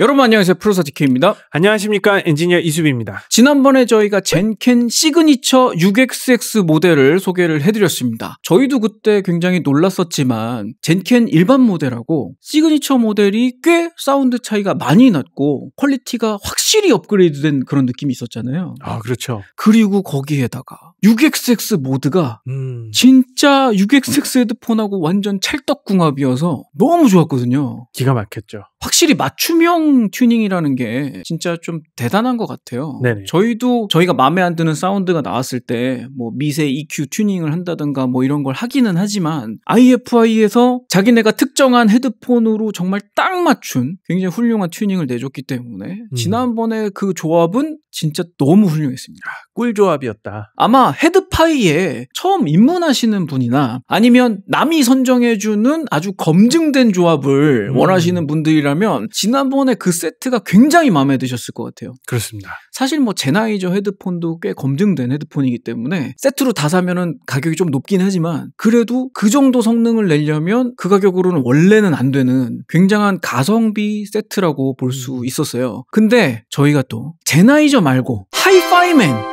여러분 안녕하세요. 프로사지케입니다. 안녕하십니까. 엔지니어 이수비입니다 지난번에 저희가 젠켄 시그니처 6XX 모델을 소개를 해드렸습니다. 저희도 그때 굉장히 놀랐었지만 젠켄 일반 모델하고 시그니처 모델이 꽤 사운드 차이가 많이 났고 퀄리티가 확실히 업그레이드된 그런 느낌이 있었잖아요. 아 그렇죠. 그리고 거기에다가 6XX 모드가 음. 진짜 6XX 헤드폰하고 완전 찰떡궁합이어서 너무 좋았거든요. 기가 막혔죠. 확실히 맞춤형 튜닝이라는 게 진짜 좀 대단한 것 같아요. 네네. 저희도 저희가 마음에 안 드는 사운드가 나왔을 때 뭐 미세 EQ 튜닝을 한다든가 뭐 이런 걸 하기는 하지만 IFI에서 자기네가 특정한 헤드폰으로 정말 딱 맞춘 굉장히 훌륭한 튜닝을 내줬기 때문에 음. 지난번에 그 조합은 진짜 너무 훌륭했습니다. 아, 꿀 조합이었다. 아마 헤드파이에 처음 입문하시는 분이나 아니면 남이 선정해주는 아주 검증된 조합을 음. 원하시는 분들이 분이라면 지난번에 그 세트가 굉장히 마음에 드셨을 것 같아요. 그렇습니다. 사실 뭐 제나이저 헤드폰도 꽤 검증된 헤드폰이기 때문에 세트로 다 사면은 가격이 좀 높긴 하지만 그래도 그 정도 성능을 내려면 그 가격으로는 원래는 안 되는 굉장한 가성비 세트라고 볼수 음. 있었어요. 근데 저희가 또 제나이저 말고 하이파이맨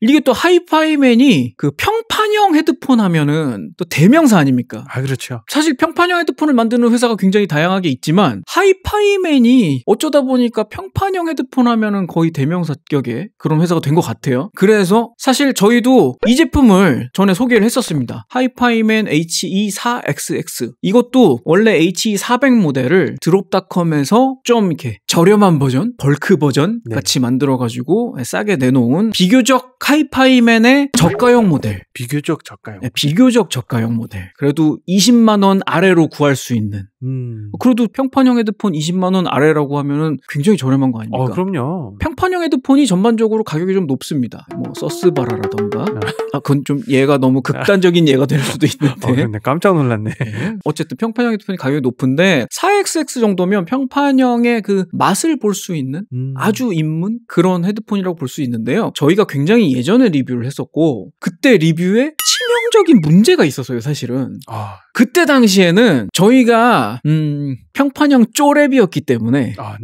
이게 또 하이파이맨이 그 평판형 헤드폰 하면은 또 대명사 아닙니까? 아, 그렇죠. 사실 평판형 헤드폰을 만드는 회사가 굉장히 다양하게 있지만 하이파이맨이 어쩌다 보니까 평판형 헤드폰 하면은 거의 대명사격의 그런 회사가 된 것 같아요. 그래서 사실 저희도 이 제품을 전에 소개를 했었습니다. 하이파이맨 HE4XX. 이것도 원래 HE400 모델을 드롭닷컴에서 좀 이렇게 저렴한 버전, 벌크 버전 네. 같이 만들어가지고 싸게 내놓은 비교적 카이파이맨의 저가형 모델. 비교적 저가형. 네, 비교적 저가형 모델. 그래도 20만 원 아래로 구할 수 있는. 음. 그래도 평판형 헤드폰 20만 원 아래라고 하면은 굉장히 저렴한 거 아닙니까? 어, 그럼요. 평판형 헤드폰이 전반적으로 가격이 좀 높습니다. 뭐 서스바라라던가. 아, 그건 좀 얘가 너무 극단적인 얘가 될 수도 있는데. 어, 그렇네. 깜짝 놀랐네. 네. 어쨌든 평판형 헤드폰이 가격이 높은데 4XX 정도면 평판형의 그 맛을 볼 수 있는 음. 아주 입문 그런 헤드폰이라고 볼 수 있는데요. 저희가 굉장히 예전에 리뷰를 했었고 그때 리뷰에 치명적인 문제가 있었어요, 사실은. 아. 그때 당시에는 저희가 음, 평판형 쪼랩이었기 때문에 아,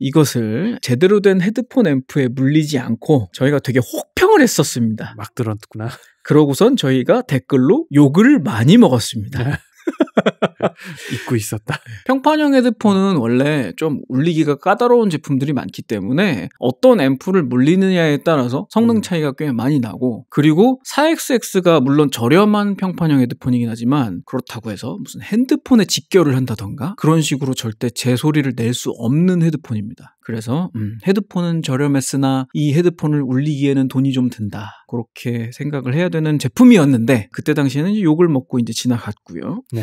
이것을 제대로 된 헤드폰 앰프에 물리지 않고 저희가 되게 혹평을 했었습니다. 막 들었구나. 그러고선 저희가 댓글로 욕을 많이 먹었습니다. 네. 잊고 있었다. 평판형 헤드폰은 원래 좀 울리기가 까다로운 제품들이 많기 때문에 어떤 앰프를 물리느냐에 따라서 성능 음. 차이가 꽤 많이 나고 그리고 4XX가 물론 저렴한 평판형 헤드폰이긴 하지만 그렇다고 해서 무슨 핸드폰에 직결을 한다던가 그런 식으로 절대 제 소리를 낼 수 없는 헤드폰입니다. 그래서 음, 헤드폰은 저렴했으나 이 헤드폰을 울리기에는 돈이 좀 든다. 그렇게 생각을 해야 되는 제품이었는데 그때 당시에는 욕을 먹고 이제 지나갔고요. 네.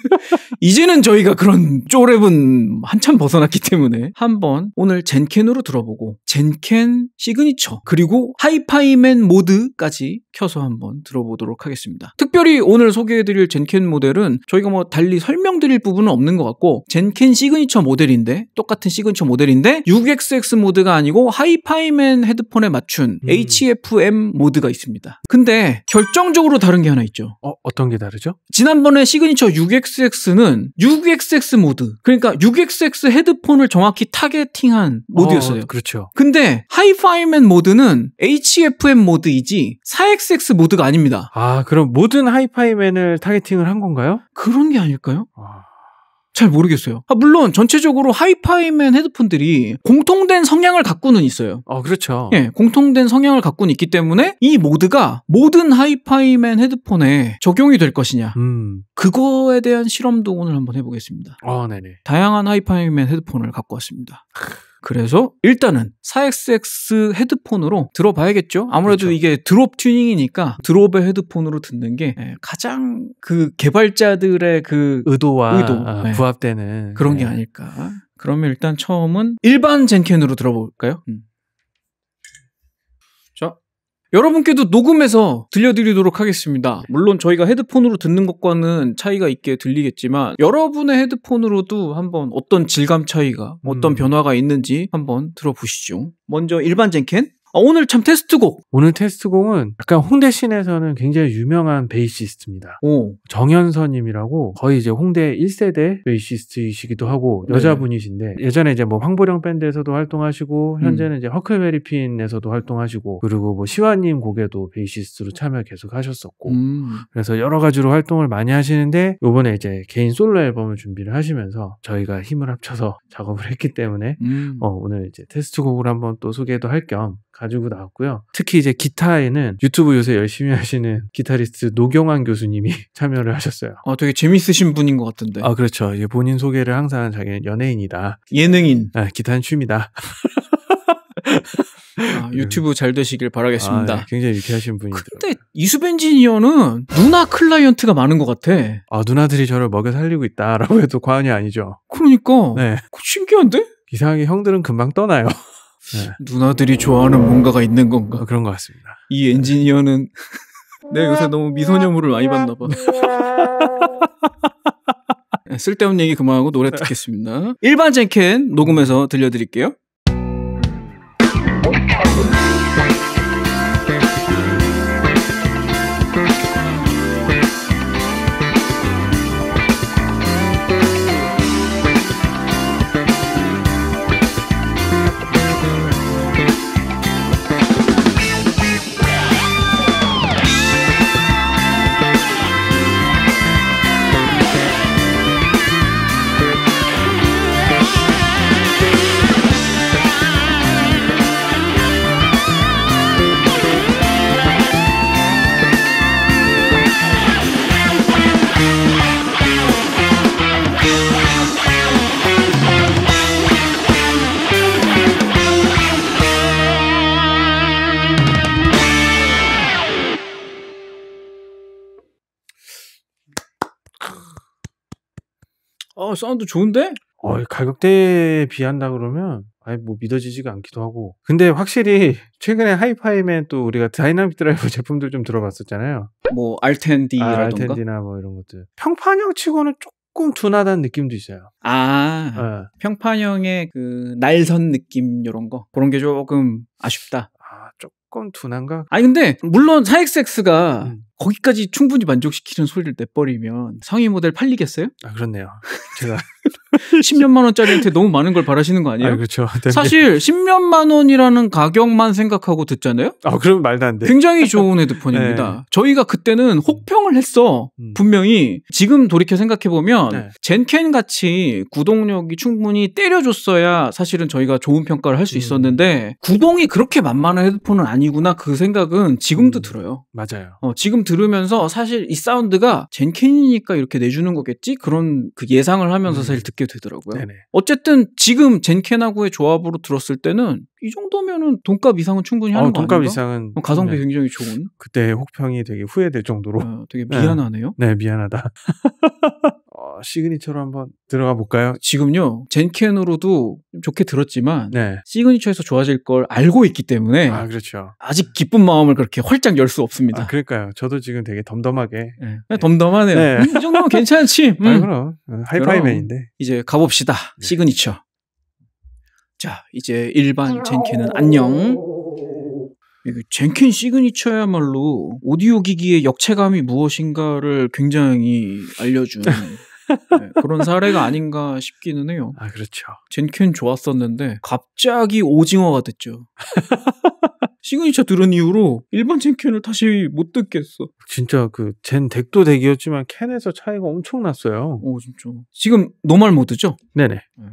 이제는 저희가 그런 쪼랩은 한참 벗어났기 때문에 한번 오늘 젠캔으로 들어보고 젠캔 시그니처 그리고 하이파이맨 모드까지 켜서 한번 들어보도록 하겠습니다. 특별히 오늘 소개해드릴 젠캔 모델은 저희가 뭐 달리 설명드릴 부분은 없는 것 같고 젠캔 시그니처 모델인데 똑같은 시그니처 모델인데 6XX 모드가 아니고 하이파이맨 헤드폰에 맞춘 음. HFM 모드가 있습니다. 근데 결정적으로 다른 게 하나 있죠. 어, 어떤 게 다르죠? 지난번에 시그니처 6X 6XX는 6XX 모드. 그러니까 6XX 헤드폰을 정확히 타겟팅한 어, 모드였어요. 어, 그렇죠. 근데 하이파이맨 모드는 HFM 모드이지 4XX 모드가 아닙니다. 아, 그럼 모든 하이파이맨을 타겟팅을 한 건가요? 그런 게 아닐까요? 와. 아. 잘 모르겠어요. 아, 물론 전체적으로 하이파이맨 헤드폰들이 공통된 성향을 갖고는 있어요. 어, 그렇죠. 예, 공통된 성향을 갖고는 있기 때문에 이 모드가 모든 하이파이맨 헤드폰에 적용이 될 것이냐. 음. 그거에 대한 실험도 오늘 한번 해보겠습니다. 아, 네네. 다양한 하이파이맨 헤드폰을 갖고 왔습니다. 그래서 일단은 4XX 헤드폰으로 들어봐야겠죠. 아무래도 그렇죠. 이게 드롭 튜닝이니까 드롭의 헤드폰으로 듣는 게 예, 가장 그 개발자들의 그 의도와 의도, 아, 네. 부합되는 그런 게 예. 아닐까. 그러면 일단 처음은 일반 젠캔으로 들어볼까요? 음. 여러분께도 녹음해서 들려드리도록 하겠습니다. 물론 저희가 헤드폰으로 듣는 것과는 차이가 있게 들리겠지만 여러분의 헤드폰으로도 한번 어떤 질감 차이가 어떤 음. 변화가 있는지 한번 들어보시죠. 먼저 일반 젠켄 아, 오늘 참 테스트곡. 오늘 테스트곡은 약간 홍대 시에서는 굉장히 유명한 베이시스트입니다. 오. 정현서님이라고 거의 이제 홍대 1세대 베이시스트이시기도 하고 네. 여자분이신데 예전에 이제 뭐 황보령 밴드에서도 활동하시고 음. 현재는 음. 이제 허클베리핀에서도 활동하시고 그리고 뭐 시화님 곡에도 베이시스트로 참여 계속 하셨었고 음. 그래서 여러 가지로 활동을 많이 하시는데 요번에 이제 개인 솔로 앨범을 준비를 하시면서 저희가 힘을 합쳐서 작업을 했기 때문에 음. 어, 오늘 이제 테스트곡을 한번 또 소개도 할겸 가지고 나왔고요. 특히 이제 기타에는 유튜브 요새 열심히 하시는 기타리스트 노경환 교수님이 참여를 하셨어요. 아, 되게 재밌으신 분인 것 같은데. 아, 그렇죠. 이제 본인 소개를 항상 자기는 연예인이다. 예능인. 아, 기타는 취미다. 아, 유튜브 잘 되시길 바라겠습니다. 아, 네. 굉장히 유쾌하신 분이죠. 근데 이수벤지니어는 누나 클라이언트가 많은 것 같아. 아 누나들이 저를 먹여 살리고 있다라고 해도 과언이 아니죠. 그러니까. 네. 신기한데? 이상하게 형들은 금방 떠나요. 네. 누나들이 좋아하는 뭔가가 있는 건가? 아, 그런 것 같습니다. 이 엔지니어는 내가 요새 너무 미소녀물을 많이 봤나 봐. 네, 쓸데없는 얘기 그만하고 노래 네. 듣겠습니다. 일반 젠켄 녹음해서 들려드릴게요. 어 사운드 좋은데? 어 가격대에 비한다 그러면 아예 뭐 믿어지지가 않기도 하고 근데 확실히 최근에 하이파이맨 또 우리가 다이나믹 드라이브 제품들 좀 들어봤었잖아요 뭐 알텐디라던가 아, 알텐디나 뭐 이런 것들 평판형 치고는 조금 둔하다는 느낌도 있어요 아 네. 평판형의 그 날선 느낌 이런 거 그런 게 조금 아쉽다 아 조금 둔한가? 아니 근데 물론 4XX가 음. 거기까지 충분히 만족시키는 소리를 내버리면 상위 모델 팔리겠어요? 아 그렇네요. 제가 10몇만 원짜리한테 너무 많은 걸 바라시는 거 아니에요? 아, 그렇죠. 네. 사실 10몇만 원이라는 가격만 생각하고 듣잖아요. 아그럼 말도 안 돼. 굉장히 좋은 헤드폰입니다. 네. 저희가 그때는 혹평을 했어. 음. 분명히 지금 돌이켜 생각해 보면 네. 젠켄 같이 구동력이 충분히 때려줬어야 사실은 저희가 좋은 평가를 할수 음. 있었는데 구동이 그렇게 만만한 헤드폰은 아니구나 그 생각은 지금도 음. 들어요. 맞아요. 어, 지금 들으면서 사실 이 사운드가 젠케인이니까 이렇게 내주는 거겠지? 그런 그 예상을 하면서 음. 사실 듣게 되더라고요. 네네. 어쨌든 지금 젠켄하고의 조합으로 들었을 때는 이 정도면은 돈값 이상은 충분히 하는 어, 돈값 아닌가? 이상은 어, 가성비 네. 굉장히 좋은. 그때 혹평이 되게 후회될 정도로. 아, 되게 네. 미안하네요. 네, 네 미안하다. 시그니처로 한번 들어가 볼까요? 지금요 젠켄으로도 좋게 들었지만 네. 시그니처에서 좋아질 걸 알고 있기 때문에 아 그렇죠. 아직 기쁜 마음을 그렇게 활짝 열 수 없습니다. 아, 그러니까요. 저도 지금 되게 덤덤하게 네. 네 덤덤하네요. 네. 음, 이 정도면 괜찮지. 아, 음. 아, 그럼 어, 하이파이맨인데 이제 가봅시다. 네. 시그니처. 자 이제 일반 젠켄은 안녕. 젠킨 시그니처야말로 오디오 기기의 역체감이 무엇인가를 굉장히 알려준 네, 그런 사례가 아닌가 싶기는 해요. 아, 그렇죠. 젠켄 좋았었는데 갑자기 오징어가 됐죠. 시그니처 들은 이후로 일반 젠켄을 다시 못 듣겠어. 진짜 그 젠 덱도 덱이었지만 캔에서 차이가 엄청 났어요. 오, 진짜. 지금 노말 모드죠? 네네. 네.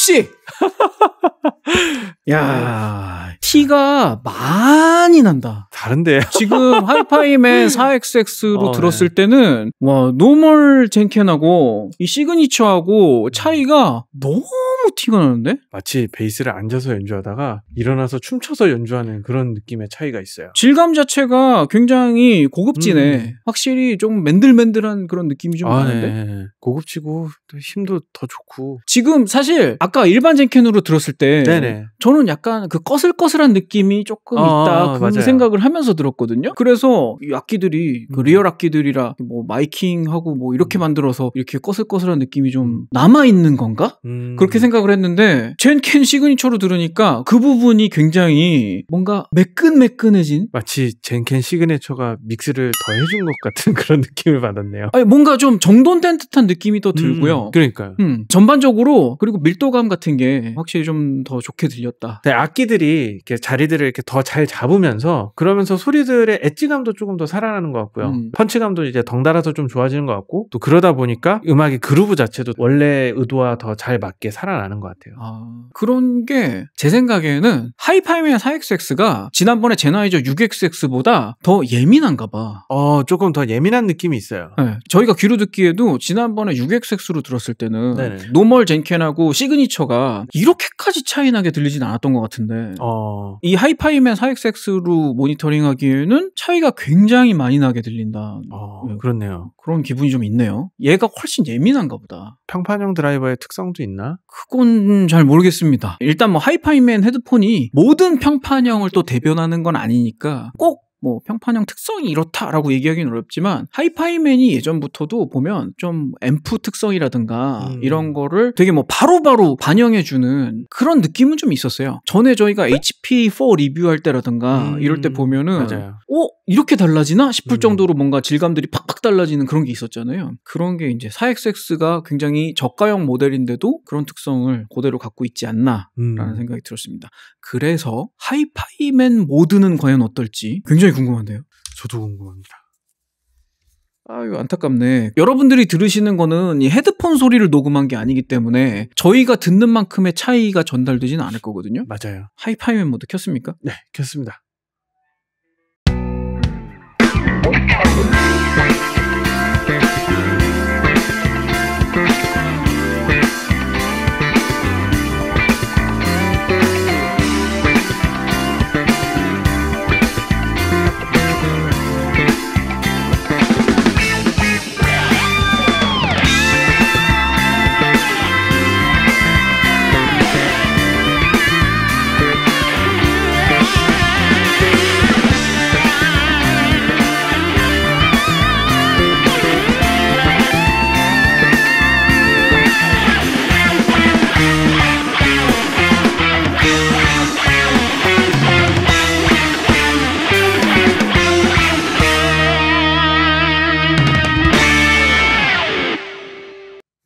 없이. 야, 티가 많이 난다. 다른데 지금 하이파이맨 4XX로 어, 네. 들었을 네. 때는 와 노멀 젠켄하고 이 시그니처하고 차이가 너무 티가 나는데? 마치 베이스를 앉아서 연주하다가 일어나서 춤춰서 연주하는 그런 느낌의 차이가 있어요. 질감 자체가 굉장히 고급지네. 음. 확실히 좀 맨들맨들한 그런 느낌이 좀 아, 나는데. 네. 네, 네. 고급지고 또 힘도 더 좋고. 지금 사실 아까 일반 젠켄으로 들었을 때 네네. 네. 저는 약간 그 거슬거슬한 느낌이 조금 아, 있다 아, 그런 맞아요. 생각을 하면서 들었거든요. 그래서 이 악기들이 그 음. 리얼 악기들이라 뭐 마이킹하고 뭐 이렇게 음. 만들어서 이렇게 거슬거슬한 느낌이 좀 남아 있는 건가? 음. 그렇게 생각. 생각을 했는데 젠켄 시그니처로 들으니까 그 부분이 굉장히 뭔가 매끈매끈해진 마치 젠켄 시그니처가 믹스를 더 해준 것 같은 그런 느낌을 받았네요. 아니 뭔가 좀 정돈된 듯한 느낌이 더 음, 들고요. 음, 그러니까요. 음, 전반적으로 그리고 밀도감 같은 게 확실히 좀 더 좋게 들렸다. 네, 악기들이 이렇게 자리들을 이렇게 더 잘 잡으면서 그러면서 소리들의 엣지감도 조금 더 살아나는 것 같고요. 음. 펀치감도 이제 덩달아서 좀 좋아지는 것 같고 또 그러다 보니까 음악의 그루브 자체도 원래 의도와 더 잘 맞게 살아나는 많은 것 같아요. 아, 그런 게 제 생각에는 하이파이미나 4XX가 지난번에 제나이저 6XX보다 더 예민한가 봐. 어, 조금 더 예민한 느낌이 있어요. 네, 저희가 귀로 듣기에도 지난번에 6XX로 들었을 때는 네네. 노멀 젠켄하고 시그니처가 이렇게까지 차이나게 들리진 않았던 것 같은데 어... 이 하이파이맨 4XX로 모니터링하기에는 차이가 굉장히 많이 나게 들린다. 어, 네. 그렇네요. 그런 기분이 좀 있네요. 얘가 훨씬 예민한가 보다. 평판형 드라이버의 특성도 있나? 그 조금 잘 모르겠습니다. 일단 뭐 하이파이맨 헤드폰이 모든 평판형을 또 대변하는 건 아니니까 꼭뭐 평판형 특성이 이렇다라고 얘기하기는 어렵지만 하이파이맨이 예전부터도 보면 좀 앰프 특성이라든가 음. 이런 거를 되게 뭐 바로바로 반영해주는 그런 느낌은 좀 있었어요. 전에 저희가 HP4 리뷰할 때라든가 음. 이럴 때 보면은 맞아요. 어? 이렇게 달라지나? 싶을 음. 정도로 뭔가 질감들이 팍팍 달라지는 그런 게 있었잖아요. 그런 게 이제 4XX가 굉장히 저가형 모델인데도 그런 특성을 그대로 갖고 있지 않나라는 음. 생각이 들었습니다. 그래서 하이파이맨 모드는 과연 어떨지 굉장히 굉장히 궁금한데요. 저도 궁금합니다. 아유 안타깝네. 여러분들이 들으시는 거는 이 헤드폰 소리를 녹음한 게 아니기 때문에 저희가 듣는 만큼의 차이가 전달되지는 않을 거거든요. 맞아요. 하이파이맨 모드 켰습니까? 네, 켰습니다.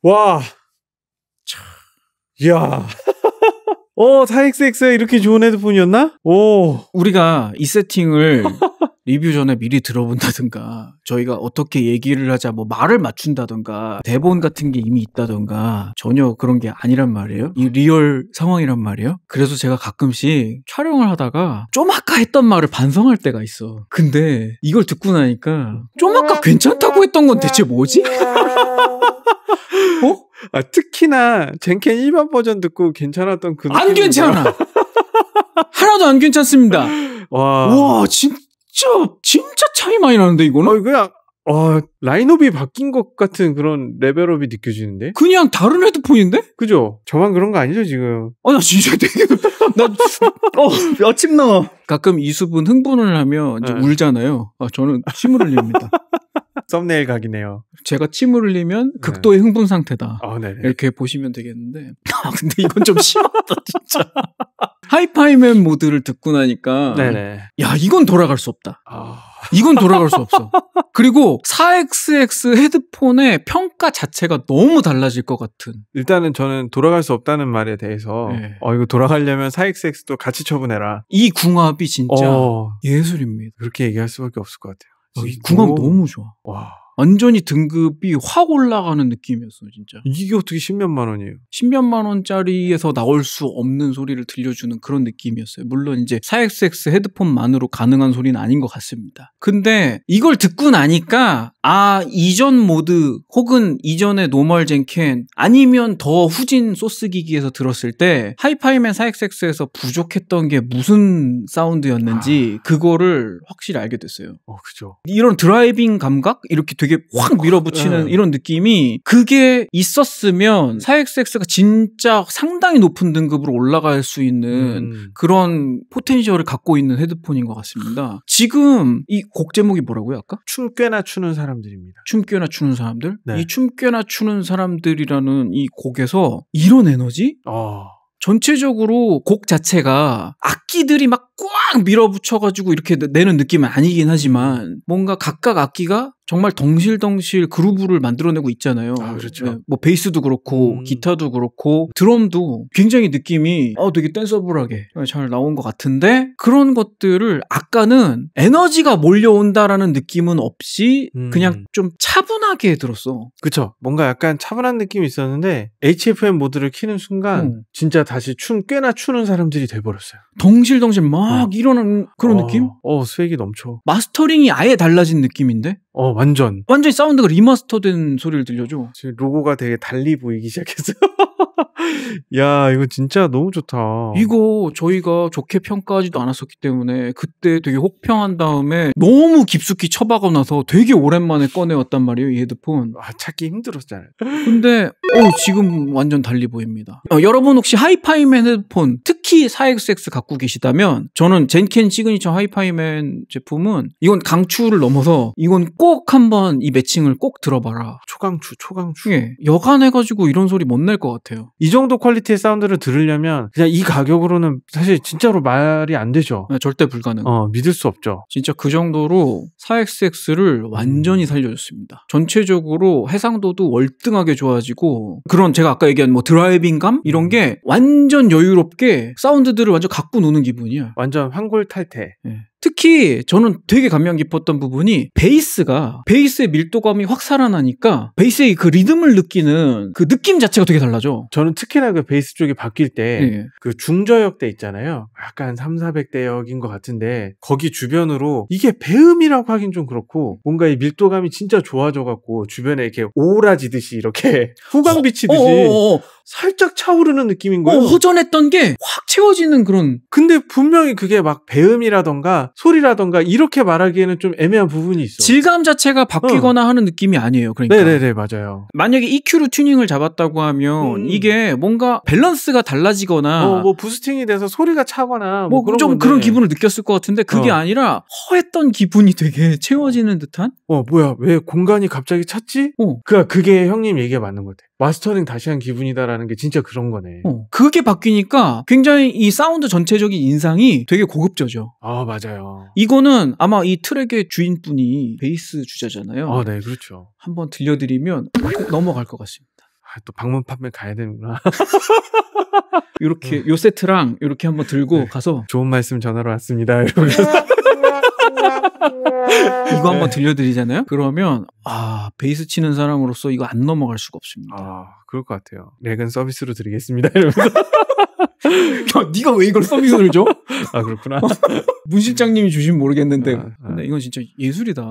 와. 이야. 어, 4XX 이렇게 좋은 헤드폰이었나? 오. 우리가 이 세팅을 리뷰 전에 미리 들어본다든가 저희가 어떻게 얘기를 하자 뭐 말을 맞춘다든가 대본 같은 게 이미 있다든가 전혀 그런 게 아니란 말이에요. 이 리얼 상황이란 말이에요. 그래서 제가 가끔씩 촬영을 하다가 좀 아까 했던 말을 반성할 때가 있어. 근데 이걸 듣고 나니까 좀 아까 괜찮다고 했던 건 대체 뭐지? 어? 아, 특히나 젠켄 일반 버전 듣고 괜찮았던 그안 괜찮아. 하나도 안 괜찮습니다. 와, 와 진짜 진짜 차이 많이 나는데 이거는? 어, 그냥 어, 라인업이 바뀐 것 같은 그런 레벨업이 느껴지는데? 그냥 다른 헤드폰인데? 그죠? 저만 그런 거 아니죠, 지금? 어, 나 진짜 되게, 나, 어, 며칠 나 가끔 이수분 흥분을 하면 이제 네. 울잖아요. 아, 저는 침을 흘립니다. 썸네일 각이네요. 제가 침을 흘리면 네. 극도의 네. 흥분 상태다. 아, 네, 네. 이렇게 보시면 되겠는데. 아, 근데 이건 좀 심하다, 진짜. 하이파이맨 모드를 듣고 나니까. 네네. 야, 이건 돌아갈 수 없다. 아... 이건 돌아갈 수 없어. 그리고 4XX 헤드폰의 평가 자체가 너무 달라질 것 같은. 일단은 저는 돌아갈 수 없다는 말에 대해서, 네. 어, 이거 돌아가려면 4XX도 같이 처분해라. 이 궁합이 진짜 어... 예술입니다. 그렇게 얘기할 수밖에 없을 것 같아요. 아, 이 궁합 너무 좋아. 와. 완전히 등급이 확 올라가는 느낌이었어, 진짜. 이게 어떻게 10몇만 원이에요? 10몇만 원짜리에서 나올 수 없는 소리를 들려주는 그런 느낌이었어요. 물론 이제 4XX 헤드폰만으로 가능한 소리는 아닌 것 같습니다. 근데 이걸 듣고 나니까 아 이전 모드 혹은 이전의 노멀 젠캔 아니면 더 후진 소스 기기에서 들었을 때 하이파이맨 4 x x 에서 부족했던 게 무슨 사운드였는지 아... 그거를 확실히 알게 됐어요. 어 그죠. 이런 드라이빙 감각 이렇게 되게 확 어, 밀어붙이는 네. 이런 느낌이 그게 있었으면 4 x x 가 진짜 상당히 높은 등급으로 올라갈 수 있는 음... 그런 포텐셜을 갖고 있는 헤드폰인 것 같습니다. 지금 이 곡 제목이 뭐라고요 아까? 춤 꽤나 추는 사람. 사람들입니다. 춤꾀나 추는 사람들? 네. 이춤꾀나 추는 사람들이라는 이 곡에서 이런 에너지? 아. 전체적으로 곡 자체가 악기들이 막꽉 밀어붙여가지고 이렇게 내는 느낌은 아니긴 하지만 뭔가 각각 악기가 정말 덩실덩실 그루브를 만들어내고 있잖아요. 아, 그렇죠. 네, 뭐 베이스도 그렇고 음. 기타도 그렇고 드럼도 굉장히 느낌이 어 되게 댄서블하게 잘 나온 것 같은데 그런 것들을 아까는 에너지가 몰려온다라는 느낌은 없이 음. 그냥 좀 차분하게 들었어. 그렇죠. 뭔가 약간 차분한 느낌이 있었는데 HFM 모드를 키는 순간 음. 진짜 다시 춤 꽤나 추는 사람들이 돼버렸어요. 덩실덩실 막막 음. 이러는 그런 어, 느낌? 어, 스웩이 넘쳐. 마스터링이 아예 달라진 느낌인데? 어, 완전. 완전히 사운드가 리마스터된 소리를 들려줘. 지금 로고가 되게 달리 보이기 시작했어 야, 이거 진짜 너무 좋다. 이거 저희가 좋게 평가하지도 않았었기 때문에 그때 되게 혹평한 다음에 너무 깊숙이 쳐박아 놔서 되게 오랜만에 꺼내왔단 말이에요, 이 헤드폰. 아, 찾기 힘들었잖아요. 근데, 어, 지금 완전 달리 보입니다. 어, 여러분 혹시 하이파이맨 헤드폰, 특히 4XX 갖고 계시다면 저는 젠켄 시그니처 하이파이맨 제품은 이건 강추를 넘어서 이건 꼭 한번 이 매칭을 꼭 들어봐라. 초강추, 초강추. 예, 여간해가지고 이런 소리 못 낼 것 같아요. 음. 이 정도 퀄리티의 사운드를 들으려면 그냥 이 가격으로는 사실 진짜로 말이 안 되죠. 네, 절대 불가능. 어, 믿을 수 없죠. 진짜 그 정도로 4XX를 완전히 음. 살려줬습니다. 전체적으로 해상도도 월등하게 좋아지고 그런 제가 아까 얘기한 뭐 드라이빙감 이런 음. 게 완전 여유롭게 사운드들을 완전 갖고 노는 기분이야. 완전 환골탈태. 네. 특히 저는 되게 감명 깊었던 부분이 베이스가 베이스의 밀도감이 확 살아나니까 베이스의 그 리듬을 느끼는 그 느낌 자체가 되게 달라져. 저는 특히나 그 베이스 쪽이 바뀔 때그 예. 네. 중저역 대 있잖아요. 약간 3, 400대역인 것 같은데 거기 주변으로 이게 배음이라고 하긴 좀 그렇고 뭔가 이 밀도감이 진짜 좋아져 갖고 주변에 이렇게 오라지듯이 이렇게 후광 비치듯이 어, 어, 어, 어, 어. 살짝 차오르는 느낌인 어, 거예요. 어, 허전했던 게 확 채워지는 그런. 근데 분명히 그게 막 배음이라던가 소리라던가 이렇게 말하기에는 좀 애매한 부분이 있어. 요 질감 자체가 바뀌거나 어. 하는 느낌이 아니에요. 그러니까. 네네네, 맞아요. 만약에 EQ로 튜닝을 잡았다고 하면 음. 이게 뭔가 밸런스가 달라지거나 어, 뭐 부스팅이 돼서 소리가 차거나 뭐, 뭐좀 그런 기분을 느꼈을 것 같은데 그게 어. 아니라 허했던 기분이 되게 채워지는 듯한? 어, 뭐야. 왜 공간이 갑자기 찼지? 어. 그 그게 형님 얘기가 맞는 것 같아. 마스터링 다시 한 기분이다라는 게 진짜 그런 거네. 어, 그게 바뀌니까 굉장히 이 사운드 전체적인 인상이 되게 고급져죠 아, 맞아요. 이거는 아마 이 트랙의 주인분이 베이스 주자잖아요. 아, 네, 그렇죠. 한번 들려드리면 꼭 넘어갈 것 같습니다. 아, 또 방문 판매 가야 되는구나. 이렇게 요 세트랑 이렇게 한번 들고 네, 가서 좋은 말씀 전하러 왔습니다. 이러면서 이거 한번 네. 들려드리잖아요. 그러면 아 베이스 치는 사람으로서 이거 안 넘어갈 수가 없습니다. 아 그럴 것 같아요. 렉은 서비스로 드리겠습니다. 이러면서. 야, 네가 왜 이걸 서비스를 줘? 아 그렇구나. 문 실장님이 주신 모르겠는데 아, 아. 근데 이건 진짜 예술이다.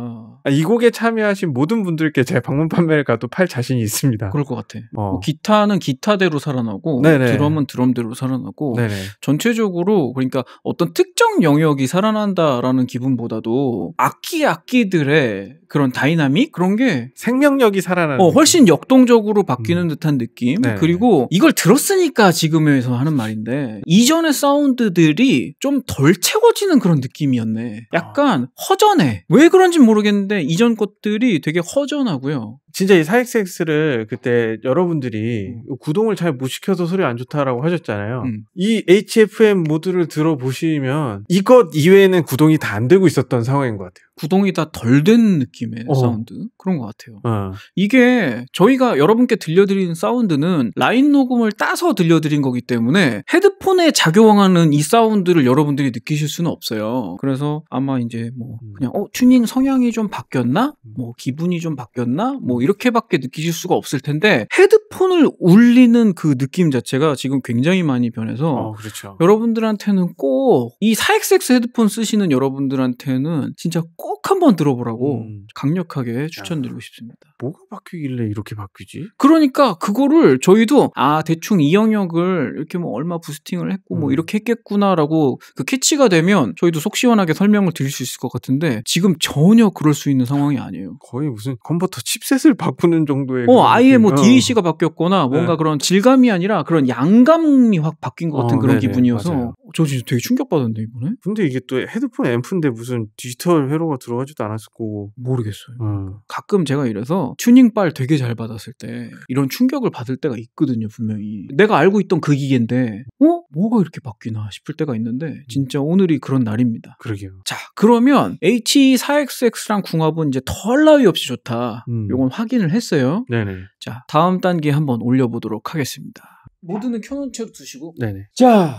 아, 이 곡에 참여하신 모든 분들께 제 방문 판매를 가도 팔 자신이 있습니다. 그럴 것 같아. 어. 뭐 기타는 기타대로 살아나고 네네. 드럼은 드럼대로 살아나고 네네. 전체적으로 그러니까 어떤 특정 영역이 살아난다라는 기분보다도 악기 악기들의 그런 다이나믹 그런 게 생명력이 살아나는 어, 훨씬 역동적으로 바뀌는 음. 듯한 느낌 네네. 그리고 이걸 들었으니까 지금에서 하는 말인데 이전의 사운드들이 좀 덜 채워지는 그런 느낌이었네. 아. 약간 허전해. 왜 그런지 모르겠는데 이전 것들이 되게 허전하고요. 진짜 이 사익섹스를 그때 여러분들이 음. 그 구동을 잘 못 시켜서 소리 안 좋다라고 하셨잖아요. 음. 이 HFM 모드를 들어보시면 이것 이외에는 구동이 다 안 되고 있었던 상황인 것 같아요. 구동이 다 덜 된 느낌의 어. 사운드 그런 것 같아요. 어. 이게 저희가 여러분께 들려드린 사운드는 라인 녹음을 따서 들려드린 거기 때문에 헤드폰에 작용하는 이 사운드를 여러분들이 느끼실 수는 없어요. 그래서 아마 이제 뭐 음. 그냥 어 튜닝 성향이 좀 바뀌었나, 음. 뭐 기분이 좀 바뀌었나, 뭐 이렇게밖에 느끼실 수가 없을 텐데 헤드폰을 울리는 그 느낌 자체가 지금 굉장히 많이 변해서 어, 그렇죠. 여러분들한테는 꼭 이 4XX 헤드폰 쓰시는 여러분들한테는 진짜 꼭 한번 들어보라고 음. 강력하게 아. 추천드리고 야. 싶습니다. 뭐가 바뀌길래 이렇게 바뀌지? 그러니까 그거를 저희도 아 대충 이 영역을 이렇게 뭐 얼마 부스팅을 했고 뭐 음. 이렇게 했겠구나라고 그 캐치가 되면 저희도 속 시원하게 설명을 드릴 수 있을 것 같은데 지금 전혀 그럴 수 있는 상황이 아니에요. 거의 무슨 컴퓨터 칩셋을 바꾸는 정도의 어 아예 뭐 DAC가 바뀌었거나 어. 뭔가 네. 그런 질감이 아니라 그런 양감이 확 바뀐 것 같은 어, 그런 네네. 기분이어서 맞아요. 저 진짜 되게 충격받았는데 이번에. 근데 이게 또 헤드폰 앰프인데 무슨 디지털 회로가 들어가지도 않았을 거고 모르겠어요. 음. 가끔 제가 이래서 튜닝빨 되게 잘 받았을 때 이런 충격을 받을 때가 있거든요, 분명히. 내가 알고 있던 그 기계인데, 어? 뭐가 이렇게 바뀌나 싶을 때가 있는데, 음. 진짜 오늘이 그런 날입니다. 그러게요. 자, 그러면 H4XX랑 e 궁합은 이제 덜 나위 없이 좋다. 음. 요건 확인을 했어요. 네네. 자, 다음 단계 한번 올려보도록 하겠습니다. 모드는 켜놓은 채로 두시고. 네네. 자,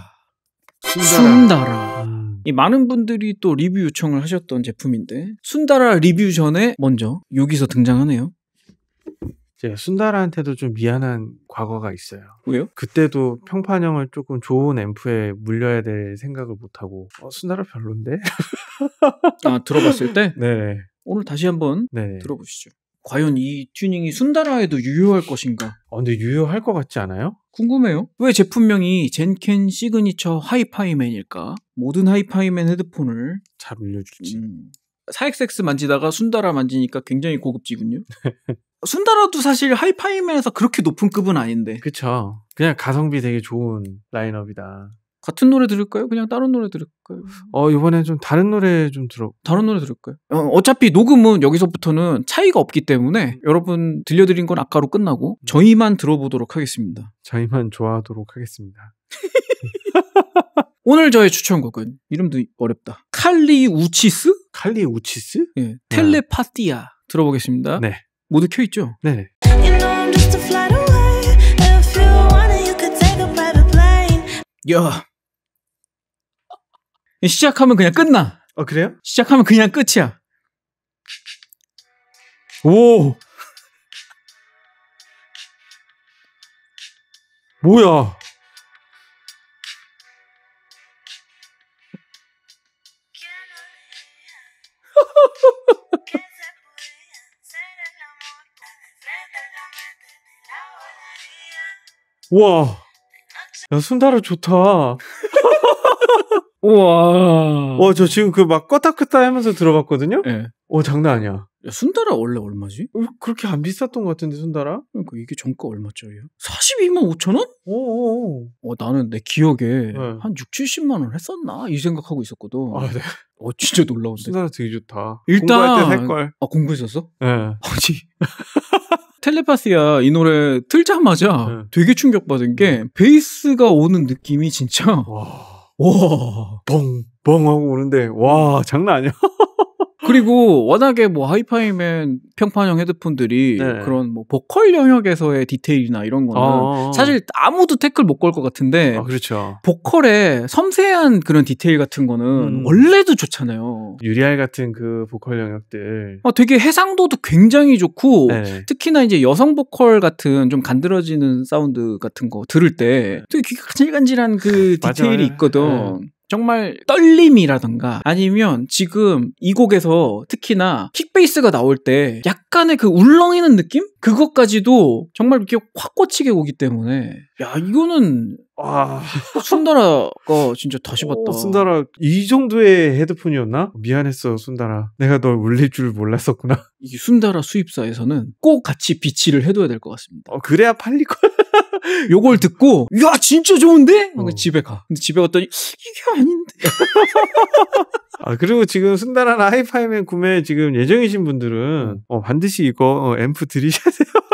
순다라. 음. 이 많은 분들이 또 리뷰 요청을 하셨던 제품인데 순다라 리뷰 전에 먼저 여기서 등장하네요. 제가 순다라한테도 좀 미안한 과거가 있어요. 왜요? 그때도 평판형을 조금 좋은 앰프에 물려야 될 생각을 못하고 어, 순다라 별론데? 아 들어봤을 때? 네. 오늘 다시 한번 네네. 들어보시죠. 과연 이 튜닝이 순다라에도 유효할 것인가? 아, 근데 유효할 것 같지 않아요? 궁금해요. 왜 제품명이 젠켄 시그니처 하이파이맨일까? 모든 하이파이맨 헤드폰을 잘 올려주지. 음, 4XX 만지다가 순다라 만지니까 굉장히 고급지군요. 순다라도 사실 하이파이면에서 그렇게 높은 급은 아닌데. 그쵸. 그냥 가성비 되게 좋은 라인업이다. 같은 노래 들을까요? 그냥 다른 노래 들을까요? 어, 이번에 좀 다른 노래 좀 들어. 다른 노래 들을까요? 어, 차피 녹음은 여기서부터는 차이가 없기 때문에 음. 여러분 들려드린 건 아까로 끝나고 음. 저희만 들어보도록 하겠습니다. 저희만 좋아하도록 하겠습니다. 오늘 저의 추천곡은 이름도 어렵다. 칼리 우치스? 칼리 우치스? 예. 네. 텔레파티아 들어보겠습니다. 네. 모두 켜 있죠? 네. 야. 시작하면 그냥 끝나. 어 그래요? 시작하면 그냥 끝이야. 오. 뭐야? 우와. 야, 순다라 좋다. 우와. 와, 저 지금 그 막 껐다 껐다 하면서 들어봤거든요? 예. 네. 어, 오, 장난 아니야. 야, 순다라 원래 얼마지? 어, 그렇게 안 비쌌던 것 같은데, 순다라? 그러니까 이게 정가 얼마짜리야? 42만 5천 원? 오. 어, 어, 나는 내 기억에 네. 한 6, 70만 원 했었나? 이 생각하고 있었거든. 아, 네. 어, 진짜 놀라운데. 순다라 되게 좋다. 일단. 공부할 때 살걸. 아, 공부했었어? 네. 아니. 텔레파시야 이 노래 틀자마자 네. 되게 충격받은 게 네. 베이스가 오는 느낌이 진짜 와, 와. 뻥 뻥하고 오는데 와 장난 아니야. 그리고 워낙에 뭐 하이파이맨 평판형 헤드폰들이 네. 그런 뭐 보컬 영역에서의 디테일이나 이런 거는 어. 사실 아무도 태클 못 걸 것 같은데 아, 그렇죠. 보컬에 섬세한 그런 디테일 같은 거는 음. 원래도 좋잖아요. 유리알 같은 그 보컬 영역들. 아, 되게 해상도도 굉장히 좋고 네. 특히나 이제 여성 보컬 같은 좀 간드러지는 사운드 같은 거 들을 때 네. 되게 귀가 간질간질한 그 디테일이 맞아요. 있거든. 네. 정말 떨림이라던가 아니면 지금 이 곡에서 특히나 킥베이스가 나올 때 약간의 그 울렁이는 느낌? 그것까지도 정말 이렇게 확 꽂히게 오기 때문에 야 이거는 아 순다라가 진짜 다시 봤다. 오, 순다라 이 정도의 헤드폰이었나? 미안했어 순다라. 내가 널 울릴 줄 몰랐었구나. 이게 순다라 수입사에서는 꼭 같이 비치를 해둬야 될 것 같습니다. 어, 그래야 팔릴 거야. 요걸 듣고 야 진짜 좋은데? 어. 집에 가. 근데 집에 갔더니 이게 아닌데. 아 그리고 지금 순다라나 하이파이맨 구매 지금 예정이신 분들은 음. 어, 반드시 이거 어, 앰프 드리셔야 돼요.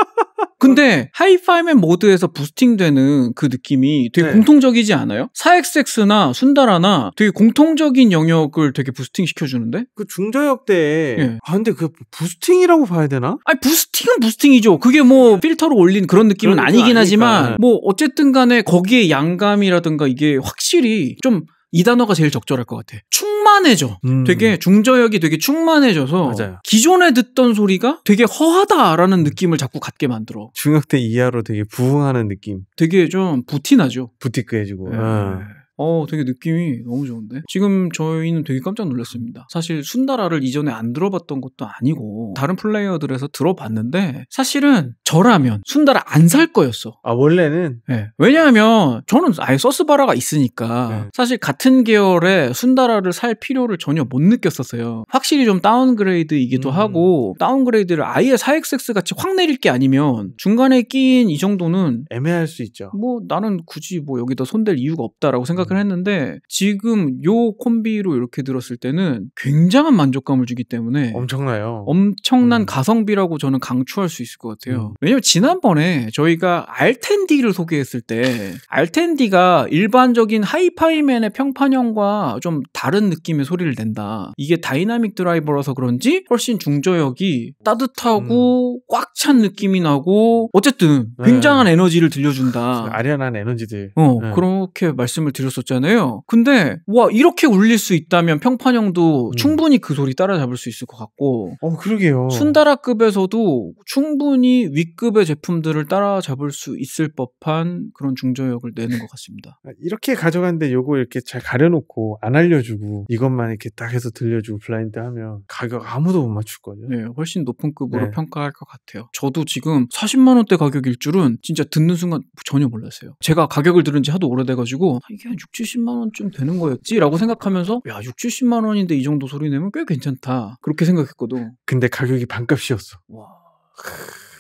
근데 하이파이맨 모드에서 부스팅되는 그 느낌이 되게 네. 공통적이지 않아요? 4XX나 순다라나 되게 공통적인 영역을 되게 부스팅 시켜주는데? 그 중저역 때. 예. 아, 근데 그 부스팅이라고 봐야 되나? 아니, 부스팅은 부스팅이죠. 그게 뭐 네. 필터로 올린 그런 느낌은 그런 아니긴 아니니까. 하지만 뭐 어쨌든 간에 거기에 양감이라든가 이게 확실히 좀 이 단어가 제일 적절할 것 같아. 충 충만해져. 음. 되게 중저역이 되게 충만해져서 맞아요. 기존에 듣던 소리가 되게 허하다라는 느낌을 자꾸 갖게 만들어. 중역대 이하로 되게 부흥하는 느낌. 되게 좀 부티나죠. 부티크해지고. 네. 아. 어, 되게 느낌이 너무 좋은데? 지금 저희는 되게 깜짝 놀랐습니다. 사실 순다라를 이전에 안 들어봤던 것도 아니고, 다른 플레이어들에서 들어봤는데, 사실은 저라면 순다라 안 살 거였어. 아, 원래는? 네. 왜냐하면 저는 아예 서스바라가 있으니까, 네. 사실 같은 계열의 순다라를 살 필요를 전혀 못 느꼈었어요. 확실히 좀 다운그레이드이기도 음. 하고, 다운그레이드를 아예 4XX 같이 확 내릴 게 아니면, 중간에 끼인 이 정도는 애매할 수 있죠. 뭐, 나는 굳이 뭐 여기다 손댈 이유가 없다라고 생각 생각을 했는데 지금 요 콤비로 이렇게 들었을 때는 굉장한 만족감을 주기 때문에 엄청나요. 엄청난 음. 가성비라고 저는 강추할 수 있을 것 같아요. 음. 왜냐면 지난번에 저희가 알텐디를 소개했을 때 알텐디가 일반적인 하이파이맨의 평판형과 좀 다른 느낌의 소리를 낸다. 이게 다이나믹 드라이버라서 그런지 훨씬 중저역이 따뜻하고 음. 꽉찬 느낌이 나고 어쨌든 네. 굉장한 네. 에너지를 들려준다. 아련한 에너지들. 어 네. 그렇게 말씀을 드렸. 들려줬었잖아요. 근데 와 이렇게 울릴 수 있다면 평판형도 음. 충분히 그 소리 따라잡을 수 있을 것 같고. 어 그러게요. 순다라급에서도 충분히 위급의 제품들을 따라잡을 수 있을 법한 그런 중저역을 내는 것 같습니다. 아, 이렇게 가져갔는데 요거 이렇게 잘 가려놓고 안 알려주고 이것만 이렇게 딱 해서 들려주고 블라인드 하면 가격 아무도 못 맞출 거예요. 네, 훨씬 높은 급으로 네. 평가할 것 같아요. 저도 지금 40만 원대 가격일 줄은 진짜 듣는 순간 전혀 몰랐어요. 제가 가격을 들은 지 하도 오래돼가지고 아, 이게 한 6, 70만 원쯤 되는 거였지라고 생각하면서 야, 6, 70만 원인데 이 정도 소리 내면 꽤 괜찮다. 그렇게 생각했거든. 근데 가격이 반값이었어. 와.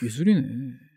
예술이네.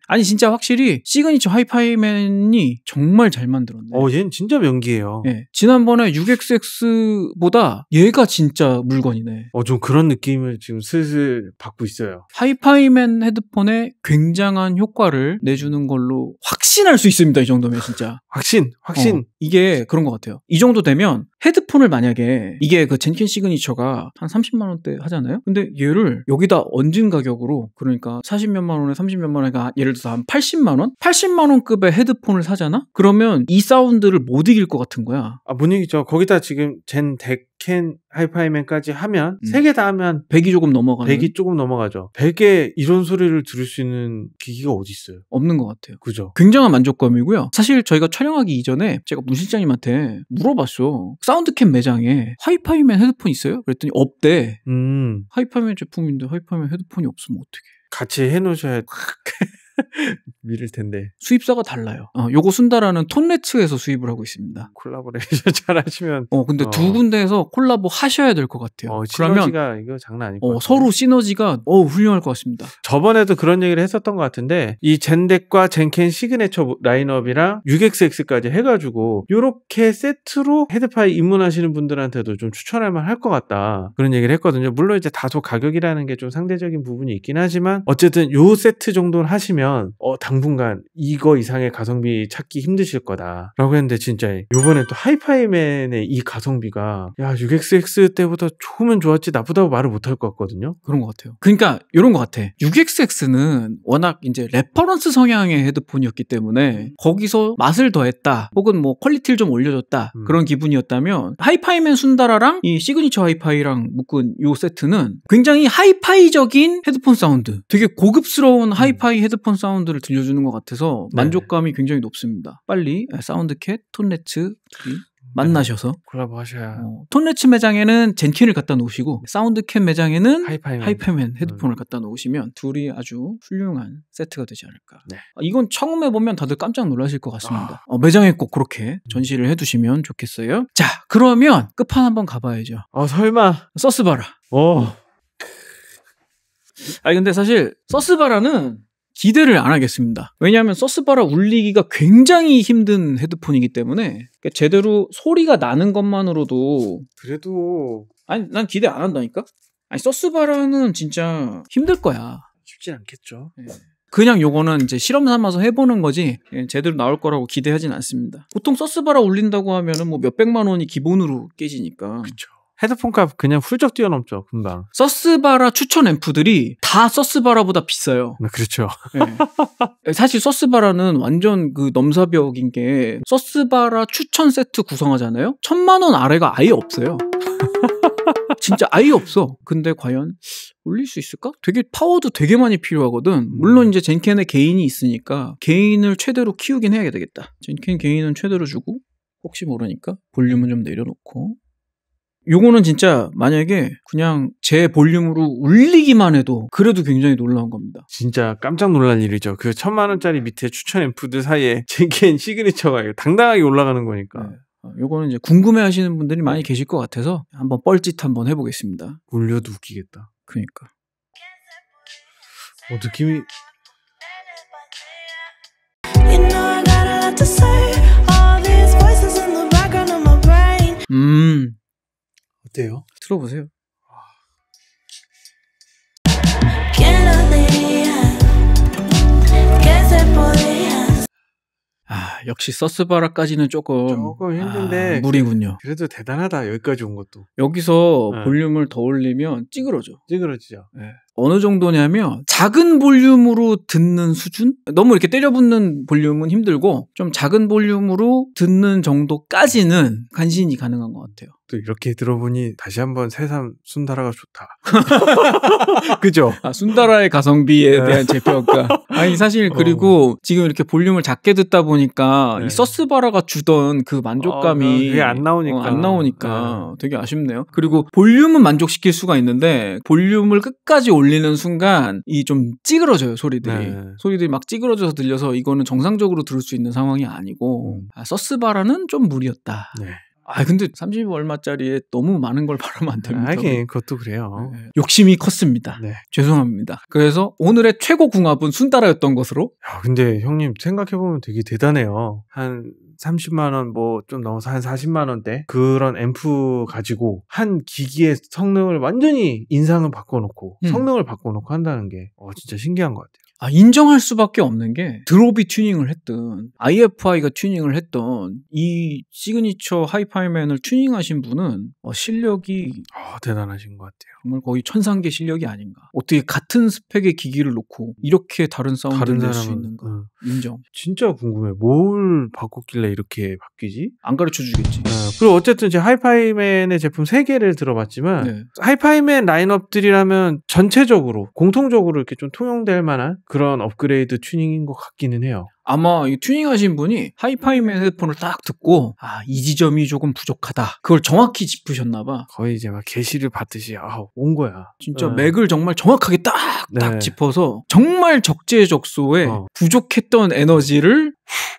아니 진짜 확실히 시그니처 하이파이맨이 정말 잘 만들었네. 어, 얘는 진짜 명기예요. 예. 지난번에 6XX보다 얘가 진짜 물건이네. 어, 좀 그런 느낌을 지금 슬슬 받고 있어요. 하이파이맨 헤드폰에 굉장한 효과를 내주는 걸로 확신할 수 있습니다. 이 정도면 진짜. 확신, 확신. 어, 이게 그런 것 같아요. 이 정도 되면 헤드폰을 만약에 이게 그 젠킨 시그니처가 한 30만 원대 하잖아요. 근데 얘를 여기다 얹은 가격으로 그러니까 40몇만 원에 30몇만 원에 가 그러니까 예를 들어서 한 80만 원? 80만 원급의 헤드폰을 사잖아? 그러면 이 사운드를 못 이길 것 같은 거야. 아, 못 이기죠. 거기다 지금 젠덱 캔 하이파이맨까지 하면 음. 세개 다 하면 100이 조금 넘어가는 100이 조금 넘어가죠. 100에 이런 소리를 들을 수 있는 기기가 어디 있어요? 없는 것 같아요. 그죠? 굉장한 만족감이고요. 사실 저희가 촬영하기 이전에 제가 문 실장님한테 물어봤어. 사운드캠 매장에 하이파이맨 헤드폰 있어요? 그랬더니 없대. 음. 하이파이맨 제품인데 하이파이맨 헤드폰이 없으면 어떻게? 같이 해놓으셔야 미를 텐데. 수입사가 달라요. 어, 요거 순다라는 톤레츠에서 수입을 하고 있습니다. 콜라보레이션 잘 하시면. 어, 근데 어. 두 군데에서 콜라보 하셔야 될 것 같아요. 어, 그러면 시너지가 이거 장난 아니고 어, 서로 시너지가 어, 훌륭할 것 같습니다. 저번에도 그런 얘기를 했었던 것 같은데 이 젠덱과 젠켄 시그네처 라인업이랑 6XX까지 해가지고 요렇게 세트로 헤드파이 입문하시는 분들한테도 좀 추천할 만할 것 같다. 그런 얘기를 했거든요. 물론 이제 다소 가격이라는 게 좀 상대적인 부분이 있긴 하지만 어쨌든 요 세트 정도는 하시면 하면 어 당분간 이거 이상의 가성비 찾기 힘드실 거다라고 했는데 진짜 요번에 또 하이파이맨의 이 가성비가 야 6XX 때보다 좋으면 좋았지 나쁘다고 말을 못 할 것 같거든요. 그런 것 같아요. 그러니까 이런 것 같아. 6XX는 워낙 이제 레퍼런스 성향의 헤드폰이었기 때문에 음. 거기서 맛을 더했다 혹은 뭐 퀄리티를 좀 올려줬다 음. 그런 기분이었다면 하이파이맨 순다라랑 이 시그니처 하이파이랑 묶은 요 세트는 굉장히 하이파이적인 헤드폰 사운드 되게 고급스러운 음. 하이파이 헤드폰 새로운 사운드를 들려주는 것 같아서 네. 만족감이 굉장히 높습니다. 빨리 예, 사운드캣, 톤레츠 만나셔서 네. 음, 콜라보 하셔야. 어, 톤레츠 매장에는 젠킨을 갖다 놓으시고 사운드캣 매장에는 하이파이맨, 하이파이맨 음. 헤드폰을 음. 갖다 놓으시면 둘이 아주 훌륭한 세트가 되지 않을까. 네. 아, 이건 처음에 보면 다들 깜짝 놀라실 것 같습니다. 아. 어, 매장에 꼭 그렇게 음. 전시를 해두시면 좋겠어요. 자, 그러면 끝판 한번 가봐야죠. 어, 설마 서스바라. 어. 아니 근데 사실 서스바라는 기대를 안 하겠습니다. 왜냐하면 서스바라 울리기가 굉장히 힘든 헤드폰이기 때문에 그러니까 제대로 소리가 나는 것만으로도 그래도 아니 난 기대 안 한다니까. 아니 서스바라는 진짜 힘들 거야. 쉽진 않겠죠. 네. 그냥 요거는 이제 실험 삼아서 해보는 거지 예, 제대로 나올 거라고 기대하진 않습니다. 보통 서스바라 울린다고 하면은 뭐 몇백만 원이 기본으로 깨지니까. 그렇죠. 헤드폰 값 그냥 훌쩍 뛰어넘죠, 금방. 서스바라 추천 앰프들이 다 서스바라보다 비싸요. 네, 그렇죠. 네. 네. 사실 서스바라는 완전 그 넘사벽인 게 서스바라 추천 세트 구성하잖아요? 천만 원 아래가 아예 없어요. 진짜 아예 없어. 근데 과연 올릴 수 있을까? 되게 파워도 되게 많이 필요하거든. 물론 음. 이제 젠켄의 개인이 있으니까 개인을 최대로 키우긴 해야 되겠다. 젠켄 개인은 최대로 주고 혹시 모르니까 볼륨은 좀 내려놓고 요거는 진짜 만약에 그냥 제 볼륨으로 울리기만 해도 그래도 굉장히 놀라운 겁니다. 진짜 깜짝 놀란 일이죠. 그 천만 원짜리 밑에 추천 앰프들 사이에 제겐 시그니처가 당당하게 올라가는 거니까. 네. 어, 요거는 이제 궁금해 하시는 분들이 많이 계실 것 같아서 한번 뻘짓 한번 해보겠습니다. 울려도 웃기겠다. 그니까. 어, 느낌이. 음. 어때요? 들어보세요. 아, 역시 서스바라까지는 조금, 조금 힘든데 아, 그 무리군요. 그래도 대단하다 여기까지 온 것도. 여기서 네. 볼륨을 더 올리면 찌그러져. 찌그러지죠. 네. 어느 정도냐면 작은 볼륨으로 듣는 수준? 너무 이렇게 때려붙는 볼륨은 힘들고 좀 작은 볼륨으로 듣는 정도까지는 간신히 가능한 것 같아요. 또 이렇게 들어보니 다시 한번 새삼 순다라가 좋다. 그죠? 아, 순다라의 가성비에 네. 대한 재평가. 아니 사실 어. 그리고 어. 지금 이렇게 볼륨을 작게 듣다 보니까 네. 이 서스바라가 주던 그 만족감이 어, 그 그게 안 나오니까 어, 안 나오니까 네. 되게 아쉽네요. 그리고 볼륨은 만족시킬 수가 있는데 볼륨을 끝까지 올리는 순간 이 좀 찌그러져요 소리들이 네. 소리들이 막 찌그러져서 들려서 이거는 정상적으로 들을 수 있는 상황이 아니고 음. 아, 서스바라는 좀 무리였다. 네. 아 근데 30 얼마짜리에 너무 많은 걸 바라면 안 됩니다. 하긴 그것도 그래요. 네, 네. 욕심이 컸습니다. 네. 죄송합니다. 그래서 오늘의 최고 궁합은 순따라였던 것으로. 야, 근데 형님 생각해 보면 되게 대단해요. 한 30만 원 뭐 좀 넘어서 한 40만 원대 그런 앰프 가지고 한 기기의 성능을 완전히 인상을 바꿔놓고 음. 성능을 바꿔놓고 한다는 게 어, 진짜 신기한 것 같아요. 아, 인정할 수밖에 없는 게 드롭이 튜닝을 했던 IFI가 튜닝을 했던 이 시그니처 하이파이맨을 튜닝하신 분은 어, 실력이 아, 대단하신 것 같아요. 정말 거의 천상계 실력이 아닌가. 어떻게 같은 스펙의 기기를 놓고 이렇게 다른 사운드를 낼 수 있는가. 응. 인정. 진짜 궁금해. 뭘 바꿨길래 이렇게 바뀌지? 안 가르쳐 주겠지. 네. 그리고 어쨌든 제 하이파이맨의 제품 3개를 들어봤지만 네. 하이파이맨 라인업들이라면 전체적으로 공통적으로 이렇게 좀 통용될 만한 그런 업그레이드 튜닝인 것 같기는 해요. 아마 이 튜닝하신 분이 하이파이맨 헤드폰을 딱 듣고 아이 지점이 조금 부족하다 그걸 정확히 짚으셨나봐 거의 이제 막 게시를 받듯이 아온 거야 진짜 네. 맥을 정말 정확하게 딱딱 네. 짚어서 정말 적재적소에 어. 부족했던 에너지를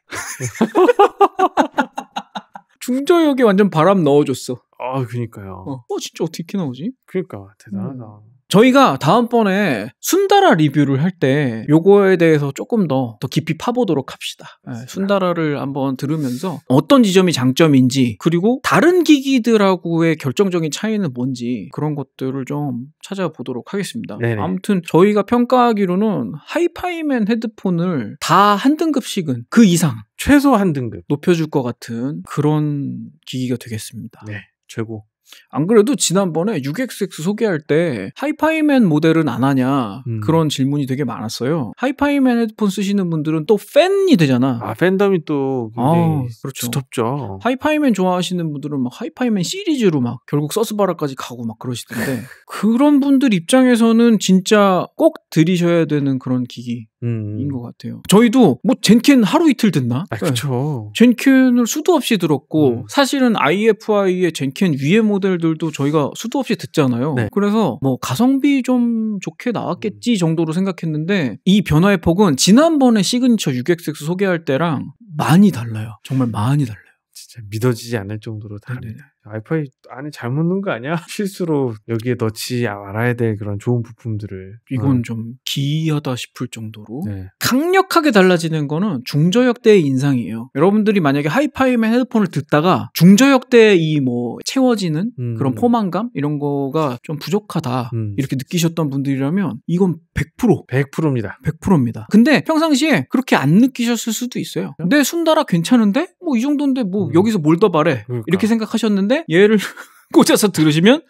중저역에 완전 바람 넣어줬어 아 그니까요 어, 어 진짜 어떻게 이렇게 나오지? 그니까 대단하다 음. 저희가 다음번에 순다라 리뷰를 할 때 요거에 대해서 조금 더, 더 깊이 파보도록 합시다. 네, 순다라를 한번 들으면서 어떤 지점이 장점인지 그리고 다른 기기들하고의 결정적인 차이는 뭔지 그런 것들을 좀 찾아보도록 하겠습니다. 네네. 아무튼 저희가 평가하기로는 하이파이맨 헤드폰을 다 한 등급씩은 그 이상 최소 한 등급 높여줄 것 같은 그런 기기가 되겠습니다. 네, 최고. 안 그래도 지난번에 6XX 소개할 때 하이파이맨 모델은 안 하냐 음. 그런 질문이 되게 많았어요. 하이파이맨 헤드폰 쓰시는 분들은 또 팬이 되잖아. 아 팬덤이 또 굉장히 아, 그렇죠. 두텁죠. 하이파이맨 좋아하시는 분들은 막 하이파이맨 시리즈로 막 결국 서스바라까지 가고 막 그러시던데 그런 분들 입장에서는 진짜 꼭 들이셔야 되는 그런 기기. 음. 인것 같아요. 저희도 뭐 젠켄 하루 이틀 듣나? 아, 예. 그렇죠. 젠켄을 수도 없이 들었고 음. 사실은 IFI의 젠켄 위의 모델들도 저희가 수도 없이 듣잖아요. 네. 그래서 뭐 가성비 좀 좋게 나왔겠지 음. 정도로 생각했는데 이 변화의 폭은 지난번에 시그니처 6XX 소개할 때랑 많이 달라요. 정말 많이 달라요. 진짜 믿어지지 않을 정도로 다르네요. 아이파이 안에 잘못묻은거 아니야? 실수로 여기에 넣지 말아야 될 그런 좋은 부품들을. 이건 어. 좀 기이하다 싶을 정도로. 네. 강력하게 달라지는 거는 중저역대의 인상이에요. 여러분들이 만약에 하이파이맨 헤드폰을 듣다가 중저역대 이뭐 채워지는 음. 그런 포만감? 이런 거가 좀 부족하다. 음. 이렇게 느끼셨던 분들이라면 이건 100%. 100%입니다. 100%입니다. 근데 평상시에 그렇게 안 느끼셨을 수도 있어요. 근데 그렇죠. 네, 순다라 괜찮은데? 뭐 이 정도인데 뭐 음. 여기서 뭘 더 바래? 그러니까. 이렇게 생각하셨는데 근데 얘를 꽂아서 들으시면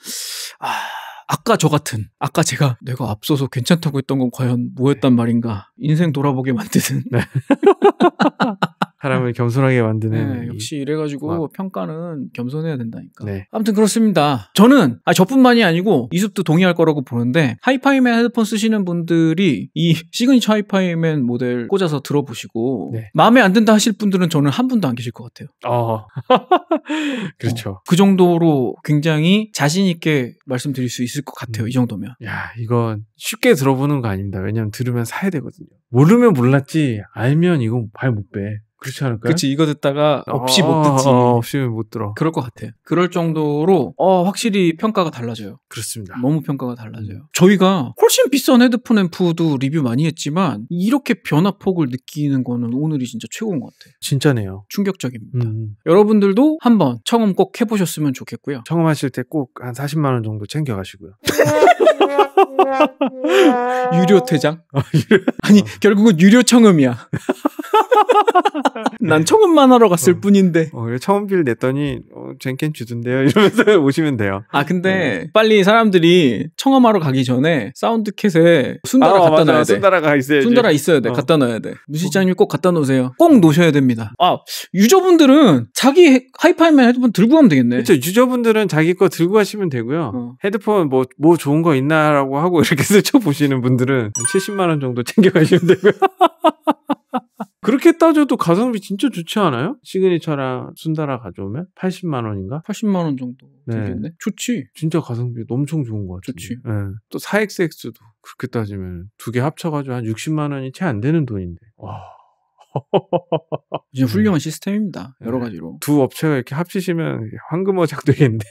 아 아까 저 같은 아까 제가 내가 앞서서 괜찮다고 했던 건 과연 뭐였단 네. 말인가 인생 돌아보게 만드는 네. 사람을 겸손하게 만드는. 네, 역시 이래가지고 막. 평가는 겸손해야 된다니까. 네. 아무튼 그렇습니다. 저는 아, 저뿐만이 아니고 이숲도 동의할 거라고 보는데 하이파이맨 헤드폰 쓰시는 분들이 이 시그니처 하이파이맨 모델 꽂아서 들어보시고 네. 마음에 안 든다 하실 분들은 저는 한 분도 안 계실 것 같아요. 어. 그렇죠. 어, 그 정도로 굉장히 자신 있게 말씀드릴 수 있을 것 같아요. 음. 이 정도면. 야, 이건 쉽게 들어보는 거 아닙니다. 왜냐면 들으면 사야 되거든요. 모르면 몰랐지 알면 이건 발 못 빼. 그렇지 않을까요? 그치 이거 듣다가 없이 아, 못 듣지. 아, 없이 못 들어. 그럴 것 같아. 그럴 정도로 어 확실히 평가가 달라져요. 그렇습니다. 너무 평가가 달라져요. 음. 저희가 훨씬 비싼 헤드폰 앰프도 리뷰 많이 했지만 이렇게 변화폭을 느끼는 거는 오늘이 진짜 최고인 것 같아요. 진짜네요. 충격적입니다. 음. 음. 여러분들도 한번 청음 꼭 해보셨으면 좋겠고요. 청음하실 때 꼭 한 40만 원 정도 챙겨가시고요. 어, 유료 퇴장? 아니, 어. 결국은 유료 청음이야. 난 청음만 하러 갔을 어, 뿐인데. 어, 청음비를 냈더니, 어, 젠켄 주던데요? 이러면서 오시면 돼요. 아, 근데 네. 빨리 사람들이 청음하러 가기 전에 사운드캣에 순다라 아, 갖다 맞아. 놔야 돼. 순다라가 있어야 순다라 있어야 돼. 어. 갖다 놔야 돼. 어. 무시장님 꼭 갖다 놓으세요. 꼭 놓으셔야 됩니다. 아, 유저분들은 자기 하이파이만 헤드폰 뭐 들고 가면 되겠네. 그렇죠. 유저분들은 자기 거 들고 가시면 되고요. 헤드폰 뭐, 뭐 좋은 거 있나라고 하고 이렇게 스쳐보시는 분들은 70만원 정도 챙겨가시면 되고요. 그렇게 따져도 가성비 진짜 좋지 않아요? 시그니처랑 순다라 가져오면 80만 원인가? 80만 원 정도 네. 되겠네. 네. 좋지. 진짜 가성비 엄청 좋은 것 같아요. 좋지. 네. 또 4XX도 그렇게 따지면 두 개 합쳐가지고 한 60만 원이 채 안 되는 돈인데. 와. 진짜 훌륭한 음. 시스템입니다. 여러 네. 가지로. 두 업체가 이렇게 합치시면 황금어작 되겠는데.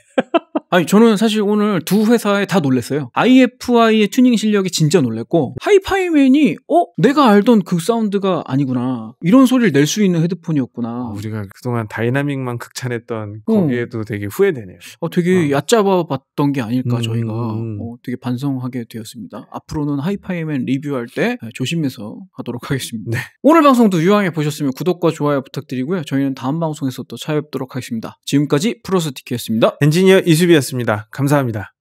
아니 저는 사실 오늘 두 회사에 다 놀랐어요. IFI의 튜닝 실력이 진짜 놀랬고 하이파이맨이 어 내가 알던 그 사운드가 아니구나 이런 소리를 낼 수 있는 헤드폰이었구나. 아, 우리가 그동안 다이나믹만 극찬했던 어. 거기에도 어. 되게 후회되네요. 어 되게 어. 얕잡아 봤던 게 아닐까 음, 저희가 음. 어, 되게 반성하게 되었습니다. 앞으로는 하이파이맨 리뷰할 때 네, 조심해서 하도록 하겠습니다. 네. 오늘 방송도 유황해 보셨으면 구독과 좋아요 부탁드리고요. 저희는 다음 방송에서 또 찾아뵙도록 하겠습니다. 지금까지 프로스티키였습니다. 엔지니어 이수비였습니다. 시간이습니다 감사합니다.